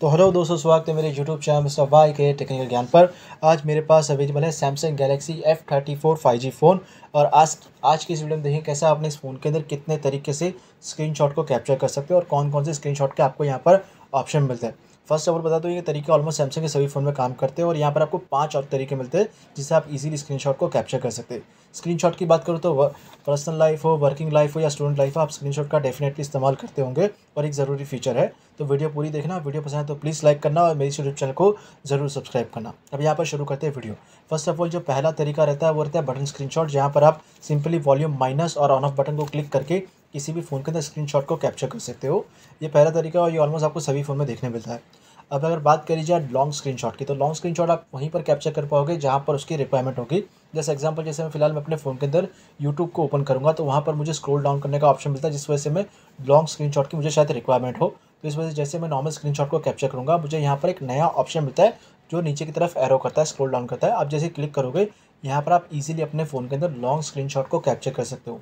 तो हेलो दोस्तों स्वागत है मेरे YouTube channel mister Y K technical Gyan पर आज मेरे पास अवेलेबल है Samsung Galaxy F thirty four five G phone और आज आज की इस वीडियो में देखें कैसे आपने इस फ़ोन के अंदर कितने तरीके से स्क्रीनशॉट को कैप्चर कर सकते हो और कौन कौन से स्क्रीनशॉट के आपको यहाँ पर ऑप्शन मिलते हैं फर्स्ट ऑफ ऑल बता दो ये तरीके ऑलमोस्ट सैमसंग के सभी फ़ोन में काम करते हैं और यहाँ पर आपको पांच और तरीके मिलते हैं जिससे आप इजीली स्क्रीनशॉट को कैप्चर कर सकते हैं स्क्रीनशॉट की बात करूँ तो पर्सनल लाइफ हो वर्किंग लाइफ हो या स्टूडेंट लाइफ हो आप स्क्रीनशॉट का डेफिनेटली इस्तेमाल करते होंगे और एक ज़रूरी फीचर है तो वीडियो पूरी देखना वीडियो पसंद है तो प्लीज़ लाइक करना और मेरे यूट्यूब चैनल को ज़रूर सब्सक्राइब करना अब यहाँ पर शुरू करते हैं वीडियो फर्स्ट ऑफ ऑल जो पहला तरीका रहता है वो रहता है बटन स्क्रीनशॉट जहाँ पर आप सिंपली वॉल्यूम माइनस और ऑन ऑफ बटन को क्लिक करके किसी भी फ़ोन के अंदर स्क्रीनशॉट को कैप्चर कर सकते हो ये पहला तरीका और ये ऑलमोस्ट आपको सभी फ़ोन में देखने मिलता है अब अगर बात करी जाए लॉन्ग स्क्रीनशॉट की तो लॉन्ग स्क्रीनशॉट आप वहीं पर कैप्चर कर पाओगे जहाँ पर उसकी रिक्वायरमेंट होगी जैसे एग्जांपल जैसे मैं फिलहाल मैं अपने फ़ोन के अंदर यूट्यूब को ओपन करूँगा तो वहाँ पर मुझे स्क्रॉल डाउन करने का ऑप्शन मिलता है जिस वजह से मैं लॉन्ग स्क्रीन की मुझे शायद रिक्वायरमेंट हो तो इस वजह से जैसे मैं नॉर्मल स्क्रीन को कैप्चर करूँगा मुझे यहाँ पर एक नया ऑप्शन मिलता है जो नीचे की तरफ एरो करता है स्क्रोल डाउन करता है आप जैसे क्लिक करोगे यहाँ पर आप इजीली अपने फ़ोन के अंदर लॉन्ग स्क्रीनशॉट को कैप्चर कर सकते हो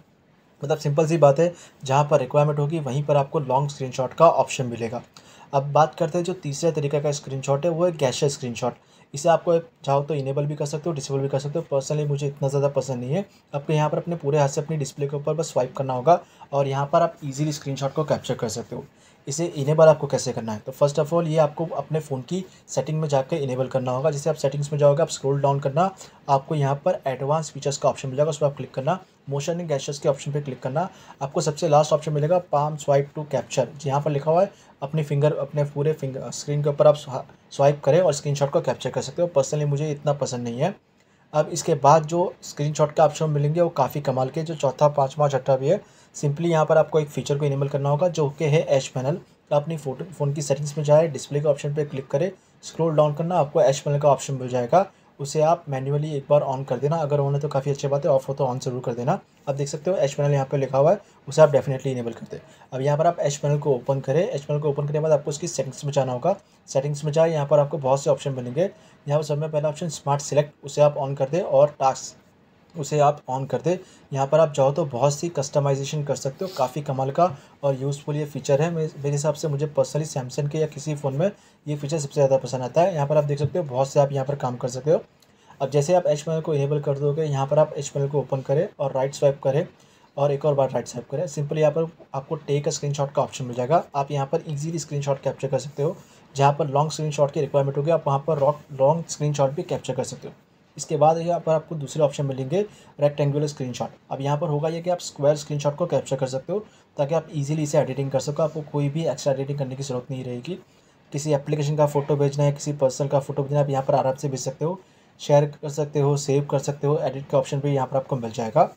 मतलब सिंपल सी बात है जहाँ पर रिक्वायरमेंट होगी वहीं पर आपको लॉन्ग स्क्रीनशॉट का ऑप्शन मिलेगा अब बात करते हैं जो तीसरे तरीका का स्क्रीनशॉट है वो है कैशर स्क्रीनशॉट इसे आपको चाहो तो इनेबल भी कर सकते हो डिसेबल भी कर सकते हो पर्सनली मुझे इतना ज़्यादा पसंद नहीं है आपको यहाँ पर अपने पूरे हाथ से अपनी डिस्प्ले के ऊपर बस स्वाइप करना होगा और यहाँ पर आप इजीली स्क्रीनशॉट को कैप्चर कर सकते हो इसे इनेबल आपको कैसे करना है तो फर्स्ट ऑफ ऑल ये आपको अपने फ़ोन की सेटिंग में जाकर इनेबल करना होगा जैसे आप सेटिंग्स में जाओगे आप स्क्रोल डाउन करना आपको यहाँ पर एडवांस फीचर्स का ऑप्शन मिलेगा उस पर आप क्लिक करना मोशन एंड के ऑप्शन पर क्लिक करना आपको सबसे लास्ट ऑप्शन मिलेगा पाम स्वाइप टू कैप्चर जहाँ पर लिखा हुआ है अपनी फिंगर अपने पूरे फिंगर स्क्रीन के ऊपर आप स्वाइप करें और स्क्रीनशॉट को कैप्चर कर सकते हो पर्सनली मुझे इतना पसंद नहीं है अब इसके बाद जो स्क्रीनशॉट के ऑप्शन मिलेंगे वो काफ़ी कमाल के जो चौथा पाँचवा छठा भी है सिंपली यहाँ पर आपको एक फीचर को इनेबल करना होगा जो कि है एच पैनल तो अपनी फोटो फ़ोन की सेटिंग्स में जाए डिस्प्ले के ऑप्शन पर क्लिक करें स्क्रॉल डाउन करना आपको एच पैनल का ऑप्शन मिल जाएगा उसे आप मैन्युअली एक बार ऑन कर देना अगर ऑन है तो काफ़ी अच्छी बात है ऑफ हो तो ऑन जरूर कर देना आप देख सकते हो एच पैनल यहाँ पे लिखा हुआ है उसे आप डेफिनेटली इनेबल कर दे अब यहाँ पर आप एच पैनल को ओपन करें एच पैनल को ओपन करने के बाद आपको उसकी सेटिंग्स में जाना होगा सेटिंग्स में जाए यहाँ पर आपको बहुत से ऑप्शन मिलेंगे यहाँ पर सब में पहला ऑप्शन स्मार्ट सिलेक्ट उसे आप ऑन कर दें और टास्क उसे आप ऑन कर दे यहाँ पर आप चाहो तो बहुत सी कस्टमाइजेशन कर सकते हो काफ़ी कमाल का और यूज़फुल ये फीचर है मेरे हिसाब से मुझे पर्सनली सैमसंग के या किसी फ़ोन में ये फीचर सबसे ज़्यादा पसंद आता है यहाँ पर आप देख सकते हो बहुत से आप यहाँ पर काम कर सकते हो अब जैसे आप एच को इनेबल कर दोगे यहाँ पर आप एच को ओपन करें और राइट स्वाइप करें और एक और बार राइट स्वाइप करें सिंपली यहाँ पर आपको टेक स्क्रीन का ऑप्शन मिल जाएगा आप यहाँ पर स्क्रीन शॉट कैप्चर कर सकते हो जहाँ पर लॉन्ग स्क्रीन की रिक्वायरमेंट होगी आप वहाँ पर लॉन्ग स्क्रीन भी कैप्चर कर सकते हो इसके बाद यहाँ पर आपको दूसरे ऑप्शन मिलेंगे रेक्टेंगुलर स्क्रीनशॉट अब यहाँ पर होगा ये कि आप स्क्वायर स्क्रीनशॉट को कैप्चर कर सकते हो ताकि आप इजीली इसे एडिटिंग कर सको आपको कोई भी एक्स्ट्रा एडिटिंग करने की ज़रूरत नहीं रहेगी किसी एप्लीकेशन का फ़ोटो भेजना है किसी पर्सन का फ़ोटो भेजना है आप यहाँ पर आराम से भेज सकते हो शेयर कर सकते हो सेव कर सकते हो एडिट का ऑप्शन भी यहाँ पर आपको मिल जाएगा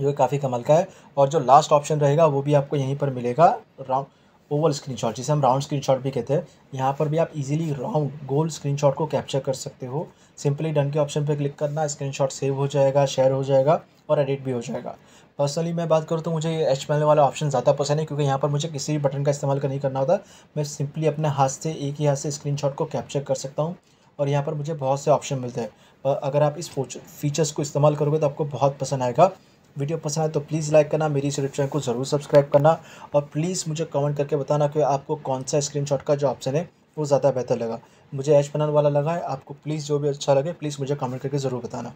जो काफ़ी कमल का है और जो लास्ट ऑप्शन रहेगा वो भी आपको यहीं पर मिलेगा राउंड ओवल स्क्रीनशॉट जिसे हम राउंड स्क्रीनशॉट भी कहते हैं यहाँ पर भी आप इजीली राउंड गोल स्क्रीनशॉट को कैप्चर कर सकते हो सिंपली डन के ऑप्शन पर क्लिक करना स्क्रीनशॉट सेव हो जाएगा शेयर हो जाएगा और एडिट भी हो जाएगा पर्सनली मैं बात करूँ तो मुझे एच वाला ऑप्शन ज़्यादा पसंद है क्योंकि यहाँ पर मुझे किसी भी बटन का इस्तेमाल नहीं करना होता मैं सिंपली अपने हाथ से एक ही हाथ से स्क्रीन को कैप्चर कर सकता हूँ और यहाँ पर मुझे बहुत से ऑप्शन मिलते हैं अगर आप इस फीचर्स को इस्तेमाल करोगे तो आपको बहुत पसंद आएगा वीडियो पसंद आए तो प्लीज़ लाइक करना मेरी इस यूट्यूब चैनल को ज़रूर सब्सक्राइब करना और प्लीज़ मुझे कमेंट करके बताना कि आपको कौन सा स्क्रीनशॉट का जो ऑप्शन है वो ज़्यादा बेहतर लगा मुझे ऐश बनाने वाला लगा है आपको प्लीज़ जो भी अच्छा लगे प्लीज़ मुझे कमेंट करके ज़रूर बताना